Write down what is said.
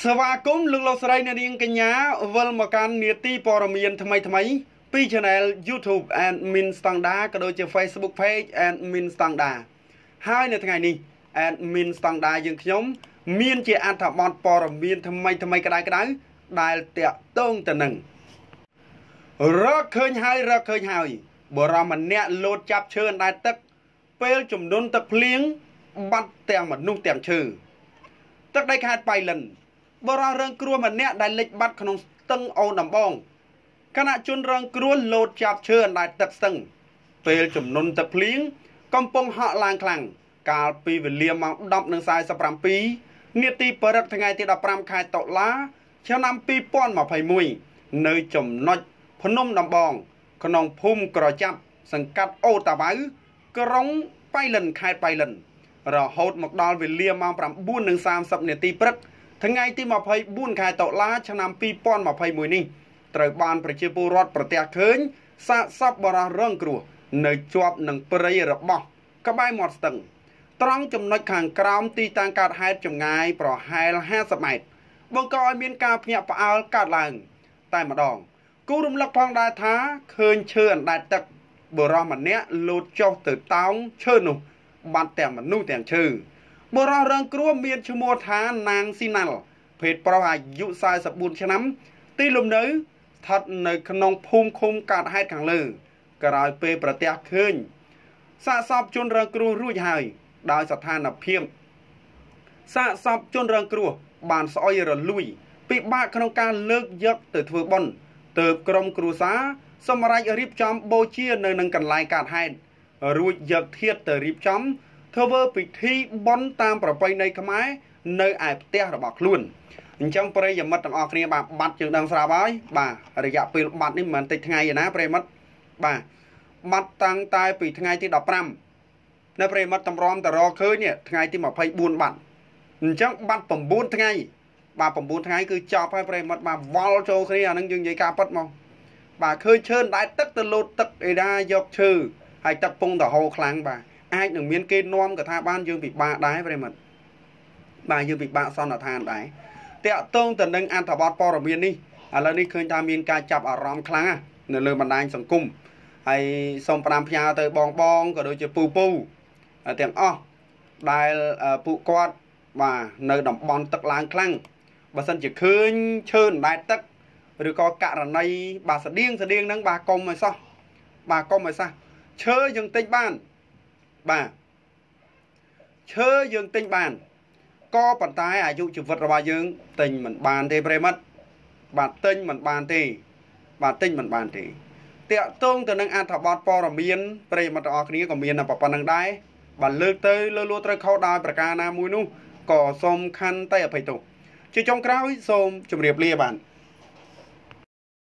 សវាគមលោកលោកស្រីអ្នកនាងកញ្ញាវិលមកកាន់នាទីព័ត៌មានថ្មីថ្មីពី Channel YouTube and Min Standard ក៏ដូចជា Facebook Page and Min Standard ហើយនៅថ្ងៃនេះ and Min Standard យើងខ្ញុំ មានជាអត្ថបទព័ត៌មានថ្មីថ្មីក្តៅក្តៅដែលតាក់ទងទៅនឹងរកឃើញហើយរកឃើញហើយ បរមម្នាក់លោតចាប់ឈើអណ្ដែតទឹក ពេលចំនួនទឹកភ្លៀងបាត់ទាំងមនុស្សទាំងឈើទឹកដីខេត្តបៃលិនបរោះរងគ្រោះម្នាក់ដែលលិចបាត់ក្នុងស្ទឹងអូនដំបងគណៈជនរងគ្រោះលោតចាប់ឈើអណ្ដែតទឹកស្ទឹង ពេលចំនួនទឹកភ្លៀងកំពុងហក់ឡើងខ្លាំងកាលពីវេលាម៉ោង10:47នាទីព្រឹកថ្ងៃទី15ខែតុលាឆ្នាំ2021នៅចំណុចភ្នំដំបង ក្នុងភូមិក្រចាប់សង្កាត់អូតាវ៉ៅក្រុងបៃលិនខេត្តបៃលិន រហូតមកដល់វេលាម៉ោង9:30នាទីព្រឹកថ្ងៃទី24ខែតុលាឆ្នាំ2021នេះត្រូវបានប្រជាពលរដ្ឋប្រទះឃើញ សាកសពបរោះរងគ្រោះនៅជាប់នឹងព្រៃរបស់ក្បែរមាត់ស្ទឹង ត្រង់ចំណុចខាងក្រោមទីតាំងកើតហេតុចម្ងាយប្រហែល50ម៉ែត្របង្កឲ្យមានការភ្ញាក់ផ្អើលកើតឡើង តែម្ដងគូរំលឹកផងដែរថាឃើញឈើអណ្ដែតទឹកបរោះម្នាក់លោតចុះទៅតោងឈើនោះបាត់ទាំងមនុស្សទាំងឈើបុរសរងគ្រោះមានឈ្មោះថានាងស៊ីណាល់ភេទប្រុសអាយុ44ឆ្នាំទីលំនៅស្ថិតនៅក្នុងភូមិឃុំកើតហេតុខាងលើក្រោយពេលប្រទះឃើញ សាកសពជនរងគ្រោះរួចហើយ ដោយស្ថានភាពសាកសពជនរងគ្រោះបានស្អុយរលួយពិបាកក្នុងការលើកយកទៅធ្វើបុណ្យទៅក្រុមគ្រួសារសម្រាប់រៀបចំបូជានៅនឹងកន្លែងកើតហេតុរួចយកធាតទៅរៀបចំធ្វើពិធីបុណ្យតាមប្រពៃណីខ្មែរនៅឯផ្ទះរបស់ខ្លួនអញ្ចឹងប្រិយមិត្តទាំងអស់គ្នាបាទបាត់ជើងដឹងស្រាប់ហើយបាទរយៈពេលបាត់នេះមិនតិចថ្ងៃឯណាប្រិយមិត្តបាទបាត់តាំងតែពីថ្ងៃទី15នៅប្រិយមិត្តតម្រាំតរឃើញនេះថ្ងៃទី24បាត់អញ្ចឹងបាត់9ថ្ងៃបាទ9ថ្ងៃគឺចប់ហើយប្រិយមិត្តបាទវល់ចូលគ្នាអានឹងយើងនិយាយការប៉ັດមកបាទឃើញឈើដែរទឹកទៅលោតទឹកអីណាយកឈើហើយទឹកពងតហោខ្លាំងបាទអាចនឹងមានគេនាំកថាបានយើងពិបាកដែរប្រិមិត្តបាទយើងពិបាកសន្និដ្ឋានដែរតាក់ទងទៅនឹងអត្ថបទព័ត៌មាននេះឥឡូវនេះឃើញថាមានការចាប់អារម្មណ៍ខ្លាំងណាស់នៅលើបណ្ដាញសង្គមហើយសូមផ្ដាំផ្ញើទៅបងបងក៏ដូចជាពូពូទាំងអស់ដែលពួកគាត់បាទនៅតំបន់ទឹកឡើងខ្លាំងបើសិនជាឃើញឈើដែតទឹកឬក៏ករណីបាទស្ដៀងស្ដៀងហ្នឹងបាទកុំឲ្យសោះបាទកុំឲ្យសោះឈើយើងទិញបានបាទឈើយើង ទិញបានក៏ប៉ុន្តែអាយុជីវិតរបស់យើងទិញមិនបានទេប្រិមិត្តបាទទិញមិនបានទេបាទទិញមិនបានទេតាកតងទៅនឹងអត្ថបទព័រមៀនប្រិមិត្តទាំងអស់គ្នាក៏មានប៉ុណ្្នឹងដែរបាទលើកទៅលើលួត្រូវខុសដោយប្រការណា មួយនោះក៏សូមខន្តីអភ័យទោសជាចុងក្រោយសូមជម្រាបលាបាទ